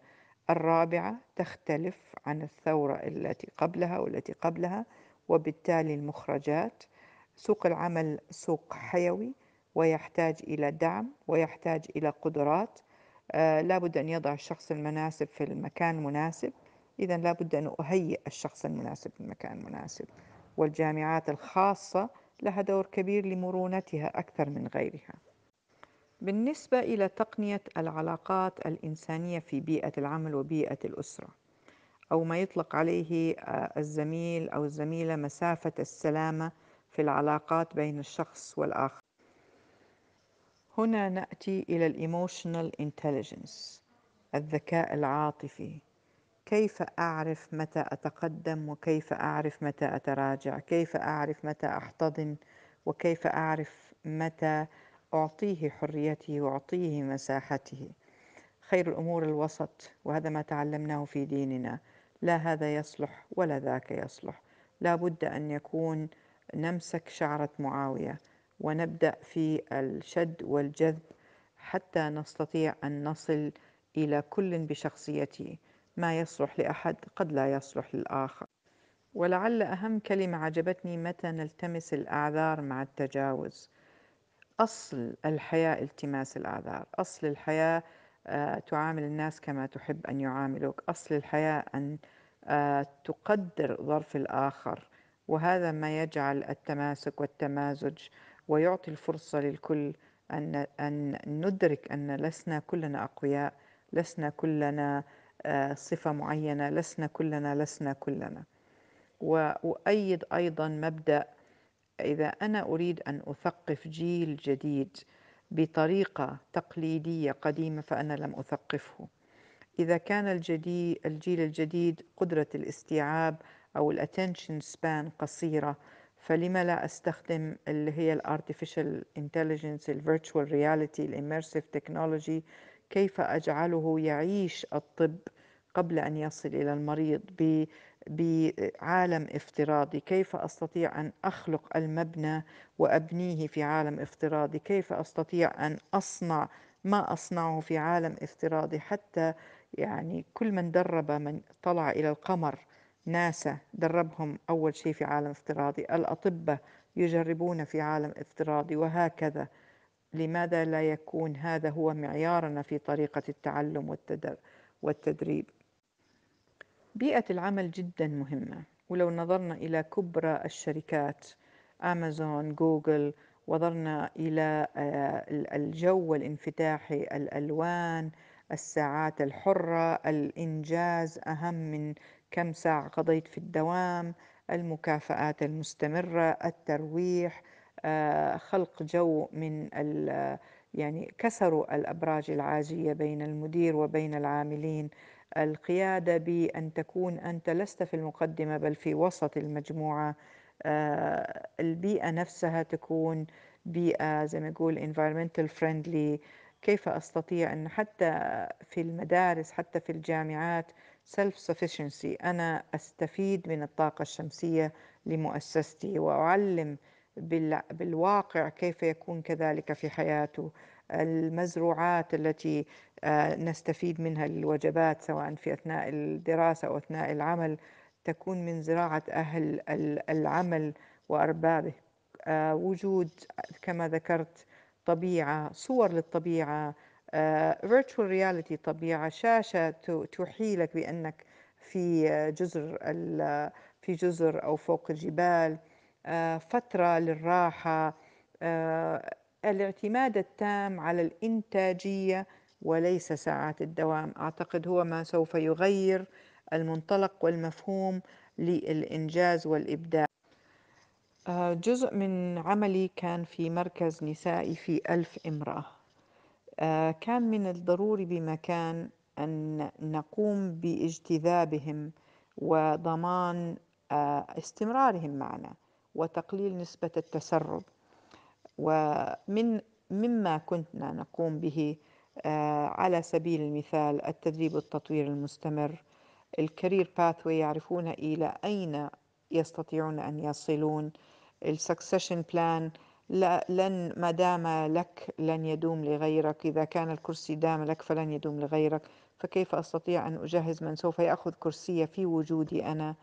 الرابعة تختلف عن الثورة التي قبلها والتي قبلها وبالتالي المخرجات سوق العمل سوق حيوي ويحتاج إلى دعم ويحتاج إلى قدرات آه، لابد أن يضع الشخص المناسب في المكان المناسب إذا لابد أن أهيئ الشخص المناسب في المكان المناسب والجامعات الخاصة لها دور كبير لمرونتها أكثر من غيرها بالنسبة إلى تقنية العلاقات الإنسانية في بيئة العمل وبيئة الأسرة أو ما يطلق عليه آه، الزميل أو الزميلة مسافة السلامة في العلاقات بين الشخص والآخر هنا نأتي إلى الإيموشنال انتليجنس الذكاء العاطفي كيف أعرف متى أتقدم وكيف أعرف متى أتراجع كيف أعرف متى أحتضن وكيف أعرف متى أعطيه حريته وأعطيه مساحته خير الأمور الوسط وهذا ما تعلمناه في ديننا لا هذا يصلح ولا ذاك يصلح لا بد أن يكون نمسك شعرة معاوية ونبدأ في الشد والجذب حتى نستطيع أن نصل إلى كل بشخصيته ما يصلح لأحد قد لا يصلح للآخر ولعل أهم كلمة عجبتني متى نلتمس الأعذار مع التجاوز أصل الحياة التماس الأعذار أصل الحياة آه، تعامل الناس كما تحب أن يعاملوك أصل الحياة أن آه، تقدر ظرف الآخر وهذا ما يجعل التماسك والتمازج ويعطي الفرصة للكل أن أن ندرك أن لسنا كلنا أقوياء لسنا كلنا آه، صفة معينة لسنا كلنا لسنا كلنا وأؤيد أيضا مبدأ إذا أنا أريد أن أثقف جيل جديد بطريقة تقليدية قديمة فأنا لم أثقفه إذا كان الجديد الجيل الجديد قدرة الاستيعاب أو الاتنشن سبان قصيرة فلما لا أستخدم اللي هي الارتفيشال انتليجنس الفيرتشوال رياليتي الاميرسيف تكنولوجي كيف أجعله يعيش الطب قبل أن يصل إلى المريض بعالم افتراضي كيف أستطيع أن أخلق المبنى وأبنيه في عالم افتراضي كيف أستطيع أن أصنع ما أصنعه في عالم افتراضي حتى يعني كل من درب من طلع إلى القمر ناسا دربهم أول شيء في عالم افتراضي الأطباء يجربون في عالم افتراضي وهكذا لماذا لا يكون هذا هو معيارنا في طريقة التعلم والتدريب بيئة العمل جدا مهمة ولو نظرنا إلى كبرى الشركات أمازون جوجل ونظرنا إلى آه، الجو الانفتاحي الألوان الساعات الحرة الإنجاز أهم من كم ساعة قضيت في الدوام المكافآت المستمرة الترويح آه، خلق جو من يعني كسروا الأبراج العاجية بين المدير وبين العاملين القيادة بأن تكون أنت لست في المقدمة بل في وسط المجموعة آه، البيئة نفسها تكون بيئة زي ما يقول environmental friendly كيف أستطيع أن حتى في المدارس حتى في الجامعات self sufficiency أنا أستفيد من الطاقة الشمسية لمؤسستي وأعلم بالواقع كيف يكون كذلك في حياته المزروعات التي آه، نستفيد منها الوجبات سواء في أثناء الدراسة أو أثناء العمل تكون من زراعة أهل العمل وأربابه آه، وجود كما ذكرت طبيعة صور للطبيعة فيرتشوال آه، رياليتي طبيعة شاشة تحيلك بأنك في جزر في جزر أو فوق الجبال آه، فترة للراحة آه، الاعتماد التام على الإنتاجية وليس ساعات الدوام أعتقد هو ما سوف يغير المنطلق والمفهوم للإنجاز والإبداع آه، جزء من عملي كان في مركز نسائي في ألف امرأة كان من الضروري بمكان أن نقوم باجتذابهم وضمان استمرارهم معنا وتقليل نسبة التسرب ومن مما كنا نقوم به آه، على سبيل المثال التدريب التطوير المستمر الكارير باثوي يعرفون إلى أين يستطيعون أن يصلون السكسشن بلان لا لن ما دام لك لن يدوم لغيرك إذا كان الكرسي دام لك فلن يدوم لغيرك فكيف أستطيع أن أجهز من سوف يأخذ كرسي في وجودي أنا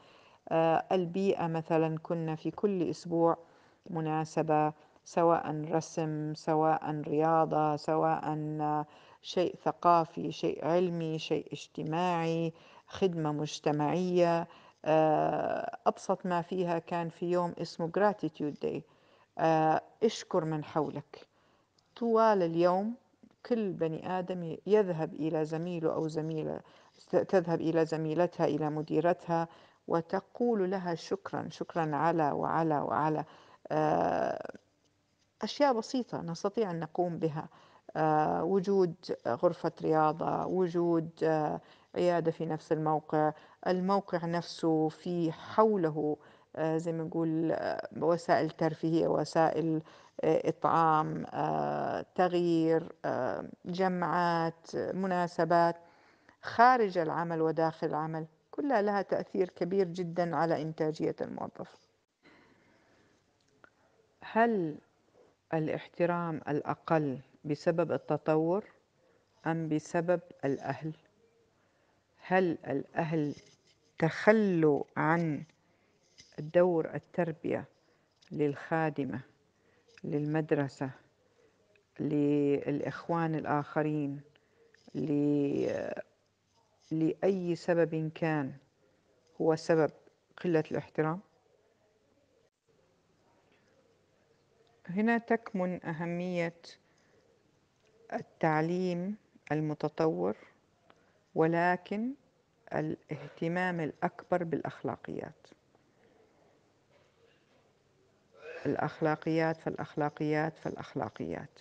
آه، البيئة مثلا كنا في كل أسبوع مناسبة سواء رسم سواء رياضة سواء شيء ثقافي شيء علمي شيء اجتماعي خدمة مجتمعية آه، أبسط ما فيها كان في يوم اسمه gratitude day آه، اشكر من حولك طوال اليوم كل بني آدم يذهب إلى زميله أو زميلة تذهب إلى زميلتها إلى مديرتها وتقول لها شكرا شكرا على وعلى وعلى آه، أشياء بسيطة نستطيع أن نقوم بها آه، وجود غرفة رياضة وجود آه، عيادة في نفس الموقع الموقع نفسه في حوله زي ما نقول وسائل ترفيهية وسائل إطعام تغيير جمعات مناسبات خارج العمل وداخل العمل كلها لها تأثير كبير جدا على إنتاجية الموظف هل الاحترام الأقل بسبب التطور أم بسبب الأهل؟ هل الأهل تخلوا عن دور التربية للخادمة للمدرسة للإخوان الآخرين لأي سبب كان هو سبب قلة الاحترام هنا تكمن أهمية التعليم المتطور ولكن الاهتمام الأكبر بالأخلاقيات الأخلاقيات فالأخلاقيات فالأخلاقيات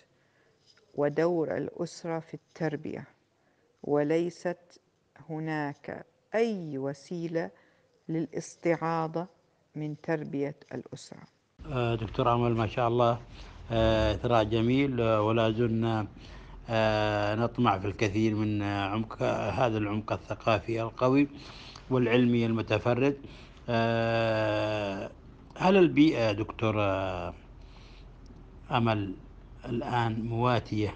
ودور الأسرة في التربية وليست هناك أي وسيلة للاستعاضة من تربية الأسرة آه، دكتور عمل ما شاء الله آه، إثراء جميل آه، ولا زلنا نطمع في الكثير من عمق هذا العمق الثقافي القوي والعلمي المتفرد هل البيئة دكتور أمل الآن مواتية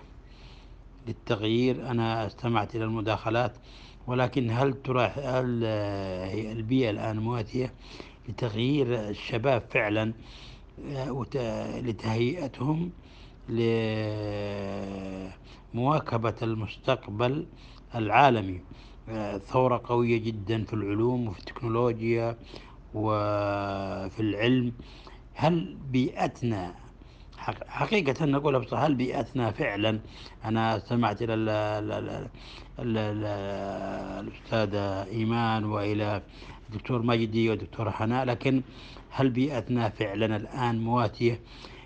للتغيير أنا استمعت إلى المداخلات ولكن هل ترى هل آه، البيئة الآن مواتية لتغيير الشباب فعلا آه، لتهيئتهم لمواكبة المستقبل العالمي آه، ثورة قوية جدا في العلوم وفي التكنولوجيا وفي العلم هل بيئتنا حقيقة نقول أبصر هل بيئتنا فعلا أنا استمعت إلى الأستاذ إيمان وإلى الدكتور مجدي والدكتور حناء لكن هل بيئتنا فعلا الآن مواتية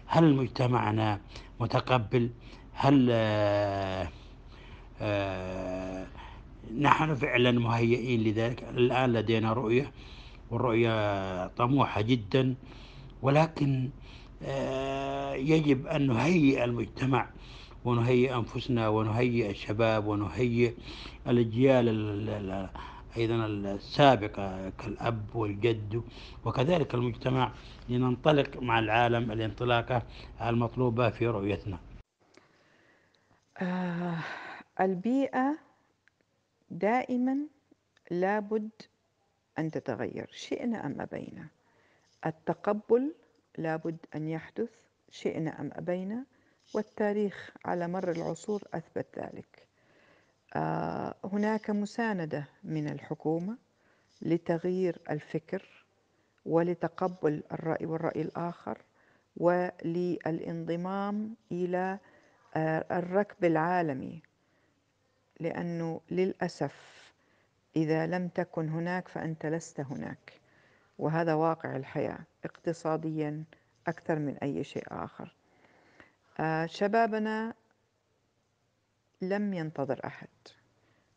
هل مجتمعنا متقبل هل آه، آه، نحن فعلا مهيئين لذلك الآن لدينا رؤية والرؤية طموحة جدا ولكن آه، يجب أن نهيئ المجتمع ونهيئ أنفسنا ونهيئ الشباب ونهيئ الأجيال أيضا السابقة كالأب والجد وكذلك المجتمع لننطلق مع العالم الانطلاقة المطلوبة في رؤيتنا آه البيئة دائما لابد أن تتغير شئنا أم أبينا التقبل لابد أن يحدث شئنا أم أبينا والتاريخ على مر العصور أثبت ذلك آه، هناك مساندة من الحكومة لتغيير الفكر ولتقبل الرأي والرأي الآخر وللانضمام إلى آه، الركب العالمي لأنه للأسف إذا لم تكن هناك فأنت لست هناك وهذا واقع الحياة اقتصاديا أكثر من أي شيء آخر آه، شبابنا لم ينتظر أحد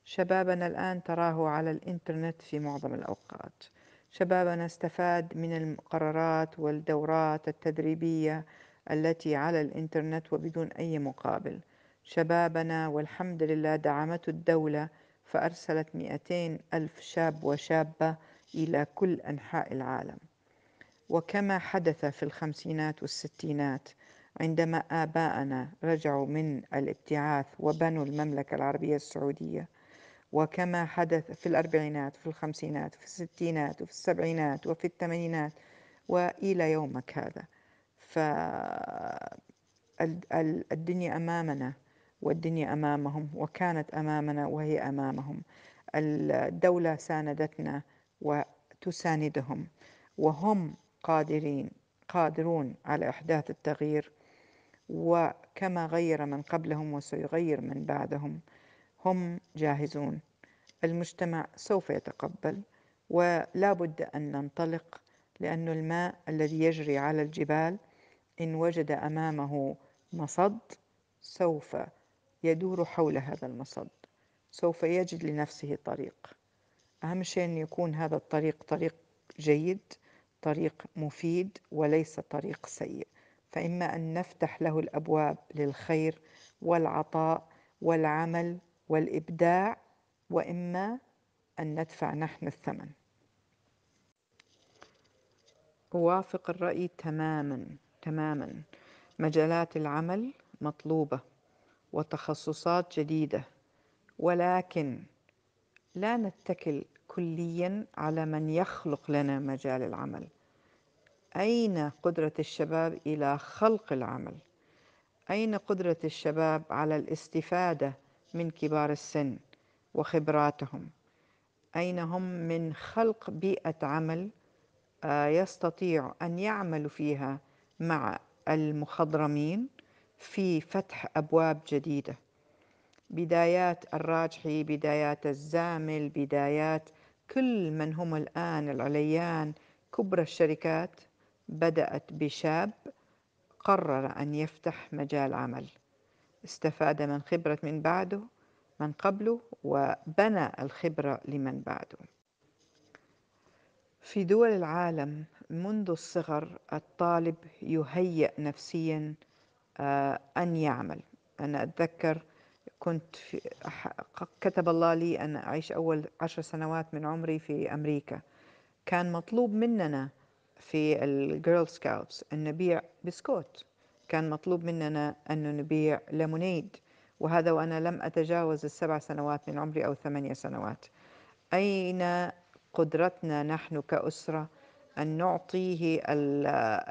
شبابنا الآن تراه على الإنترنت في معظم الأوقات شبابنا استفاد من المقررات والدورات التدريبية التي على الإنترنت وبدون أي مقابل شبابنا والحمد لله دعمته الدولة فأرسلت 200 ألف شاب وشابة إلى كل أنحاء العالم وكما حدث في الخمسينات والستينات عندما آباءنا رجعوا من الابتعاث وبنوا المملكة العربية السعودية وكما حدث في الأربعينات في الخمسينات في الستينات وفي السبعينات وفي الثمانينات وإلى يومك هذا فالدنيا أمامنا والدنيا أمامهم وكانت أمامنا وهي أمامهم الدولة ساندتنا وتساندهم وهم قادرين قادرون على إحداث التغيير وكما غير من قبلهم وسيغير من بعدهم هم جاهزون المجتمع سوف يتقبل ولا بد أن ننطلق لأن الماء الذي يجري على الجبال إن وجد أمامه مصد سوف يدور حول هذا المصد سوف يجد لنفسه طريق أهم شيء أن يكون هذا الطريق طريق جيد طريق مفيد وليس طريق سيء فإما أن نفتح له الأبواب للخير والعطاء والعمل والإبداع وإما أن ندفع نحن الثمن أوافق الرأي تماما تماما مجالات العمل مطلوبة وتخصصات جديدة ولكن لا نتكل كليا على من يخلق لنا مجال العمل اين قدره الشباب الى خلق العمل اين قدره الشباب على الاستفاده من كبار السن وخبراتهم اين هم من خلق بيئه عمل آه، يستطيع ان يعملوا فيها مع المخضرمين في فتح ابواب جديده بدايات الراجحي بدايات الزامل بدايات كل من هم الآن العليان كبرى الشركات بدأت بشاب قرر أن يفتح مجال عمل استفاد من خبرة من بعده من قبله وبنى الخبرة لمن بعده في دول العالم منذ الصغر الطالب يهيأ نفسيا آه، أن يعمل أنا أتذكر كنت في كتب الله لي أن أعيش أول عشر سنوات من عمري في أمريكا كان مطلوب مننا في الجيرل سكاوتس أن نبيع بسكوت كان مطلوب مننا أن نبيع ليمونيد وهذا وأنا لم أتجاوز السبع سنوات من عمري أو ثمانية سنوات أين قدرتنا نحن كأسرة أن نعطيه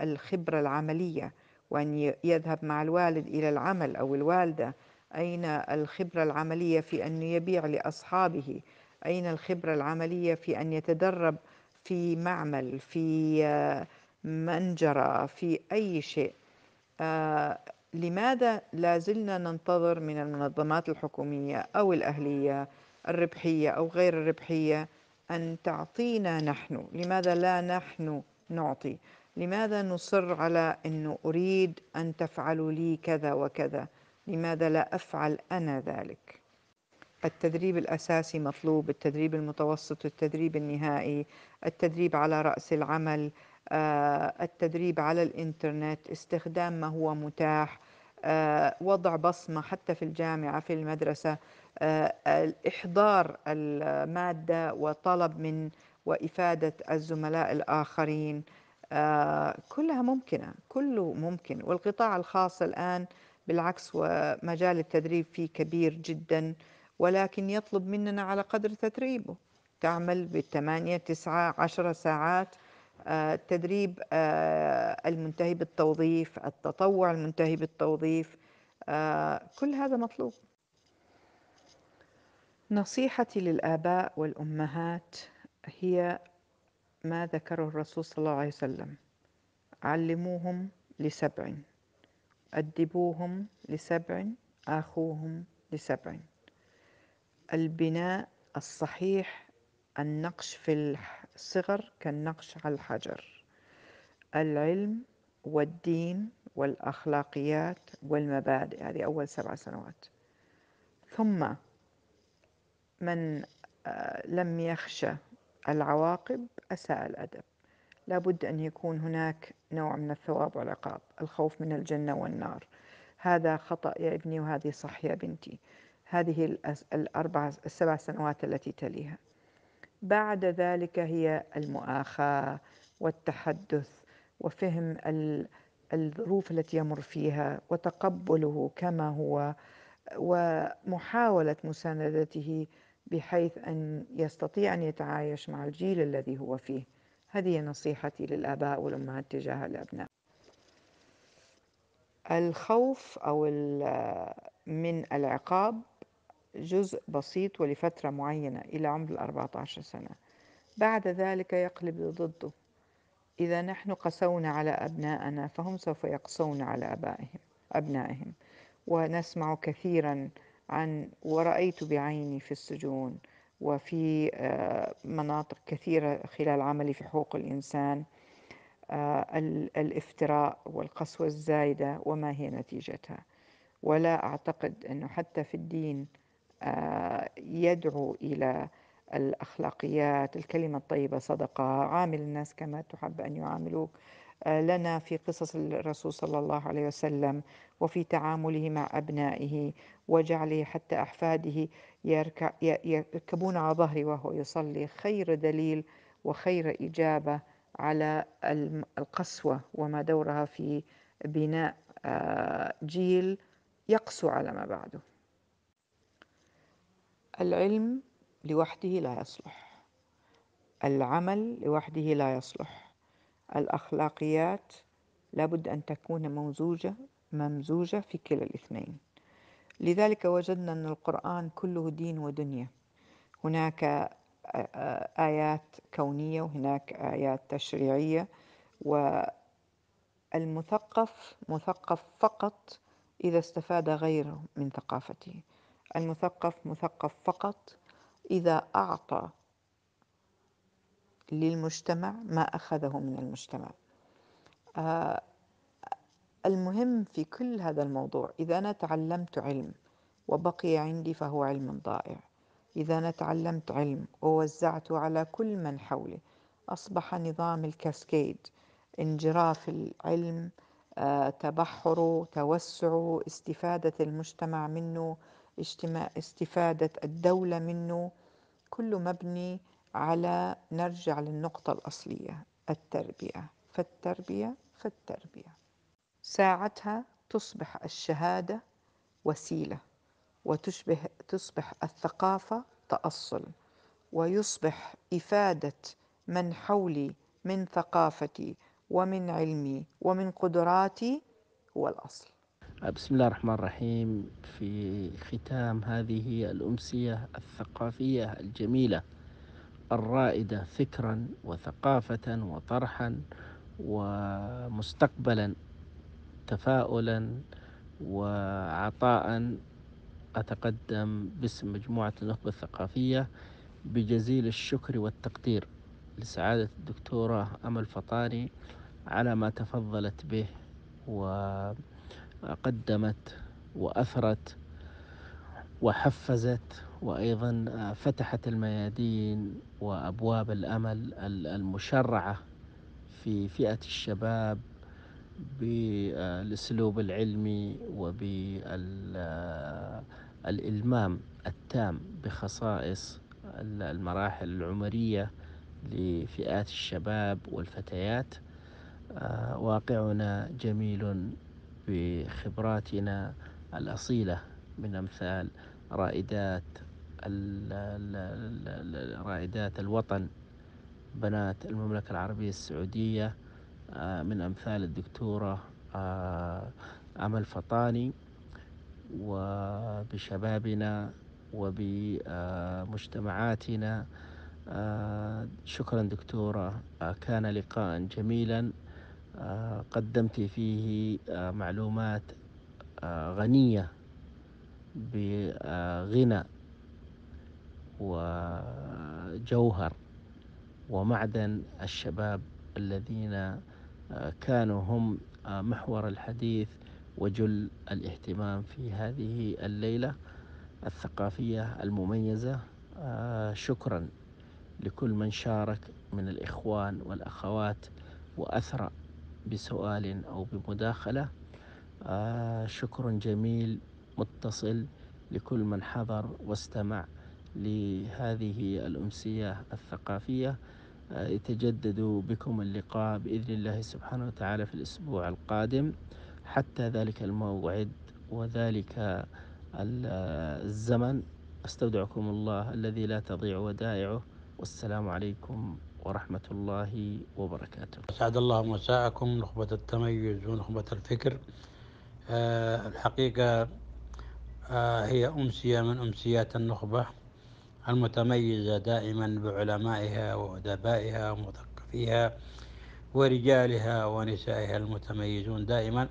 الخبرة العملية وأن يذهب مع الوالد إلى العمل أو الوالدة أين الخبرة العملية في أن يبيع لأصحابه أين الخبرة العملية في أن يتدرب في معمل في آه، منجرة في أي شيء آه، لماذا لا زلنا ننتظر من المنظمات الحكومية أو الأهلية الربحية أو غير الربحية أن تعطينا نحن لماذا لا نحن نعطي لماذا نصر على أنه أريد أن تفعلوا لي كذا وكذا لماذا لا أفعل أنا ذلك؟ التدريب الأساسي مطلوب التدريب المتوسط التدريب النهائي التدريب على رأس العمل آه، التدريب على الإنترنت استخدام ما هو متاح آه، وضع بصمة حتى في الجامعة في المدرسة آه، إحضار المادة وطلب من وإفادة الزملاء الآخرين كلها ممكنة كله ممكن والقطاع الخاص الآن بالعكس ومجال التدريب فيه كبير جدا ولكن يطلب مننا على قدر تدريبه تعمل بالثمانية تسعة عشرة ساعات آه، التدريب آه، المنتهي بالتوظيف التطوع المنتهي بالتوظيف آه، كل هذا مطلوب نصيحتي للآباء والأمهات هي ما ذكره الرسول صلى الله عليه وسلم علموهم لسبع أدبوهم لسبع آخوهم لسبع البناء الصحيح النقش في الصغر كالنقش على الحجر العلم والدين والأخلاقيات والمبادئ هذه أول سبع سنوات ثم من آه، لم يخشى العواقب أساء الأدب لابد أن يكون هناك نوع من الثواب والعقاب الخوف من الجنة والنار هذا خطأ يا ابني وهذه صح يا بنتي هذه الأربع السبع سنوات التي تليها بعد ذلك هي المؤاخاة والتحدث وفهم الظروف التي يمر فيها وتقبله كما هو ومحاولة مساندته بحيث أن يستطيع أن يتعايش مع الجيل الذي هو فيه هذه نصيحتي للآباء والأمهات تجاه الأبناء الخوف أو من العقاب جزء بسيط ولفترة معينة إلى عمر الأربعة عشر سنة بعد ذلك يقلب ضده إذا نحن قسونا على أبنائنا فهم سوف يقسون على أبائهم أبنائهم ونسمع كثيرا عن ورأيت بعيني في السجون وفي آه، مناطق كثيرة خلال عملي في حقوق الإنسان آه، الافتراء والقسوة الزايدة وما هي نتيجتها ولا أعتقد أنه حتى في الدين آه، يدعو إلى الأخلاقيات الكلمة الطيبة صدقة عامل الناس كما تحب أن يعاملوك لنا في قصص الرسول صلى الله عليه وسلم وفي تعامله مع أبنائه وجعله حتى أحفاده يركبون على ظهري وهو يصلي خير دليل وخير إجابة على القسوة وما دورها في بناء آه، جيل يقسو على ما بعده العلم لوحده لا يصلح العمل لوحده لا يصلح الأخلاقيات لابد أن تكون ممزوجة ممزوجة في كلا الاثنين لذلك وجدنا أن القرآن كله دين ودنيا هناك آيات كونية وهناك آيات تشريعية والمثقف مثقف فقط إذا استفاد غيره من ثقافته المثقف مثقف فقط إذا أعطى للمجتمع ما أخذه من المجتمع آه، المهم في كل هذا الموضوع إذا أنا تعلمت علم وبقي عندي فهو علم ضائع إذا أنا تعلمت علم ووزعته على كل من حولي أصبح نظام الكاسكيد انجراف العلم آه، تبحره توسعه استفادة المجتمع منه استفادة الدولة منه كله مبني على نرجع للنقطة الأصلية التربية فالتربية فالتربية ساعتها تصبح الشهادة وسيلة وتشبه تصبح الثقافة تأصل ويصبح إفادة من حولي من ثقافتي ومن علمي ومن قدراتي هو الأصل بسم الله الرحمن الرحيم في ختام هذه الأمسية الثقافية الجميلة الرائدة فكرا وثقافة وطرحا ومستقبلا تفاؤلا وعطاء أتقدم باسم مجموعة النخبة الثقافية بجزيل الشكر والتقدير لسعادة الدكتورة أمل فطاري على ما تفضلت به وقدمت وأثرت وحفزت وأيضا آه، فتحت الميادين وأبواب الأمل المشرعة في فئة الشباب بالأسلوب آه، العلمي وبالإلمام آه، التام بخصائص المراحل العمرية لفئات الشباب والفتيات واقعنا جميل بخبراتنا الأصيلة من أمثال رائدات رائدات الوطن بنات المملكة العربية السعودية آه، من أمثال الدكتورة آه، أمل فطاني وبشبابنا وبمجتمعاتنا آه، شكرا دكتورة كان لقاء جميلا قدمت فيه معلومات غنية بغنى وجوهر ومعدن الشباب الذين آه، كانوا هم آه، محور الحديث وجل الاهتمام في هذه الليلة الثقافية المميزة آه، شكرا لكل من شارك من الإخوان والأخوات وأثرى بسؤال أو بمداخلة شكر جميل متصل لكل من حضر واستمع لهذه الأمسية الثقافية يتجدد بكم اللقاء بإذن الله سبحانه وتعالى في الأسبوع القادم حتى ذلك الموعد وذلك الزمن أستودعكم الله الذي لا تضيع ودائعه والسلام عليكم ورحمة الله وبركاته أسعد الله مساءكم نخبة التميز ونخبة الفكر أه الحقيقة آه، هي أمسية من أمسيات النخبة المتميزة دائما بعلمائها وأدبائها ومثقفيها ورجالها ونسائها المتميزون دائما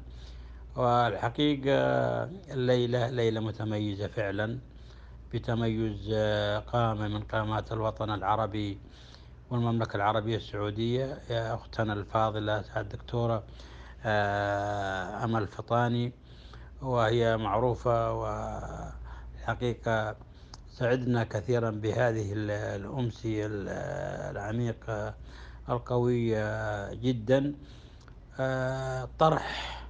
والحقيقة الليلة ليلة متميزة فعلا بتميز آه، قامة من قامات الوطن العربي والمملكة العربية السعودية يا أختنا الفاضلة الدكتورة آه، أمل فطاني وهي معروفة وحقيقة سعدنا كثيرا بهذه الأمسية العميقة القوية جدا آه، طرح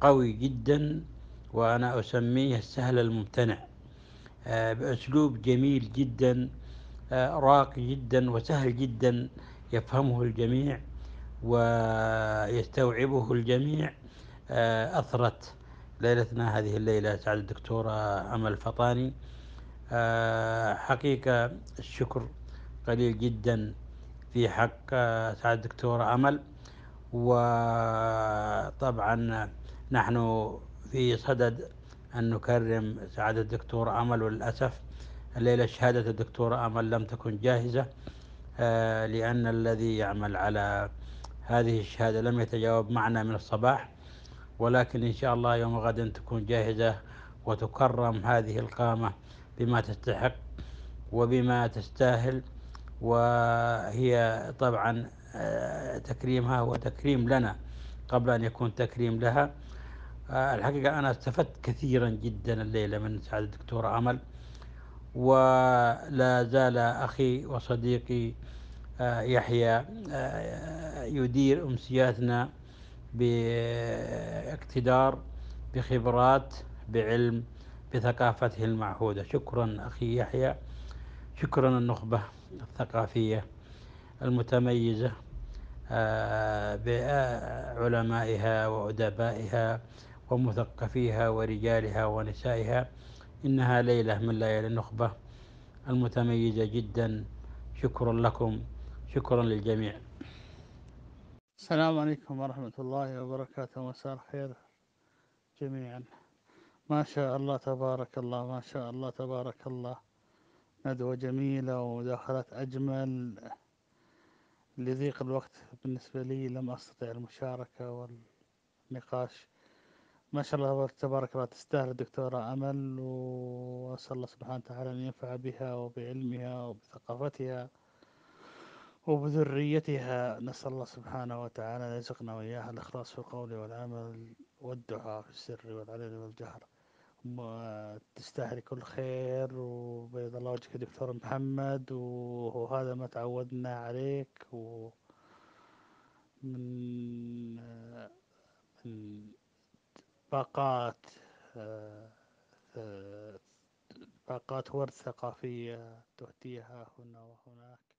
قوي جدا وأنا أسميه السهل الممتنع آه، بأسلوب جميل جدا آه، راقي جدا وسهل جدا يفهمه الجميع ويستوعبه الجميع أثرت ليلتنا هذه الليلة سعد الدكتورة أمل فطاني آه، حقيقة الشكر قليل جدا في حق آه، سعد الدكتورة أمل وطبعا نحن في صدد أن نكرم سعادة الدكتورة أمل وللأسف الليلة شهادة الدكتورة أمل لم تكن جاهزة آه، لأن الذي يعمل على هذه الشهادة لم يتجاوب معنا من الصباح ولكن إن شاء الله يوم غد تكون جاهزة وتكرم هذه القامة بما تستحق وبما تستاهل وهي طبعا آه، تكريمها هو تكريم لنا قبل أن يكون تكريم لها آه، الحقيقة أنا استفدت كثيرا جدا الليلة من سعادة الدكتورة أمل ولا زال أخي وصديقي آه، يحيى يدير أمسياتنا باقتدار بخبرات بعلم بثقافته المعهودة شكرا أخي يحيى شكرا النخبة الثقافية المتميزة آه، بعلمائها وأدبائها ومثقفيها ورجالها ونسائها إنها ليلة من ليالي النخبة المتميزة جدا شكرا لكم شكرا للجميع السلام عليكم ورحمة الله وبركاته مساء الخير جميعا ما شاء الله تبارك الله ما شاء الله تبارك الله ندوة جميلة ومداخلات أجمل لضيق الوقت بالنسبة لي لم أستطع المشاركة والنقاش ما شاء الله تبارك الله تستاهل الدكتورة أمل وأسأل الله سبحانه وتعالى أن ينفع بها وبعلمها وبثقافتها وبذريتها نسأل الله سبحانه وتعالى أن يرزقنا وإياها الإخلاص في القول والعمل والدعاء في السر والعلن والجهر تستاهل كل خير وبيض الله وجهك دكتور محمد وهذا ما تعودنا عليك ومن من من باقات آه، باقات ورث ثقافية تؤتيها هنا وهناك